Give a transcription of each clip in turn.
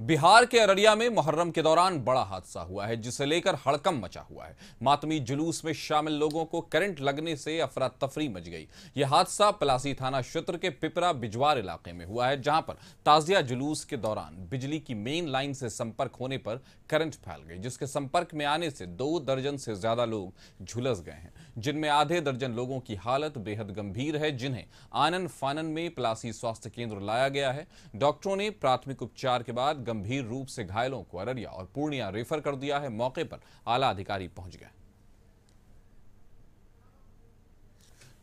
बिहार के अररिया में मुहर्रम के दौरान बड़ा हादसा हुआ है जिसे लेकर हड़कम मचा हुआ है मातमी जुलूस में शामिल लोगों को करंट लगने से अफरा तफरी मच गई यह हादसा पलासी थाना क्षेत्र के पिपरा बिजवार इलाके में हुआ है जहां पर ताजिया जुलूस के दौरान बिजली की मेन लाइन से संपर्क होने पर करंट फैल गई जिसके संपर्क में आने से दो दर्जन से ज्यादा लोग झुलस गए हैं जिनमें आधे दर्जन लोगों की हालत बेहद गंभीर है जिन्हें आनंद फानन में पलासी स्वास्थ्य केंद्र लाया गया है डॉक्टरों ने प्राथमिक उपचार के बाद गंभीर रूप से घायलों को अररिया और पूर्णिया रेफर कर दिया है मौके पर आला अधिकारी पहुंच गए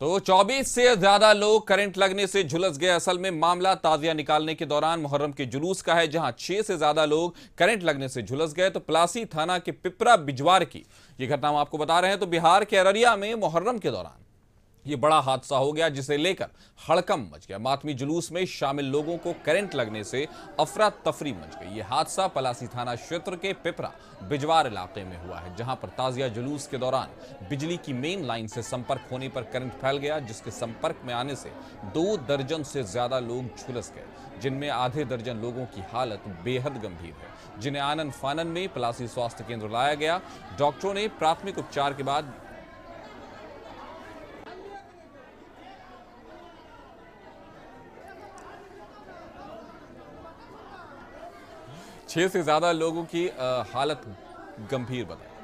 तो 24 से ज्यादा लोग करंट लगने से झुलस गए असल में मामला ताजिया निकालने के दौरान मुहर्रम के जुलूस का है जहां छह से ज्यादा लोग करंट लगने से झुलस गए तो प्लासी थाना के पिपरा बिजवार की यह घटना हम आपको बता रहे हैं तो बिहार के अररिया में मुहर्रम के दौरान ये बड़ा हादसा हो गया जिसे लेकर हड़कम मच गया मातमी जुलूस में शामिल लोगों को करंट लगने से अफरा तफरी मच गई ये हादसा पलासी थाना क्षेत्र के पिपरा बिजवार इलाके में हुआ है जहां पर ताजिया जुलूस के दौरान बिजली की मेन लाइन से संपर्क होने पर करंट फैल गया जिसके संपर्क में आने से दो दर्जन से ज्यादा लोग झुलस गए जिनमें आधे दर्जन लोगों की हालत बेहद गंभीर है जिन्हें आनंद फानन में पलासी स्वास्थ्य केंद्र लाया गया डॉक्टरों ने प्राथमिक उपचार के बाद छः से ज़्यादा लोगों की हालत गंभीर बताई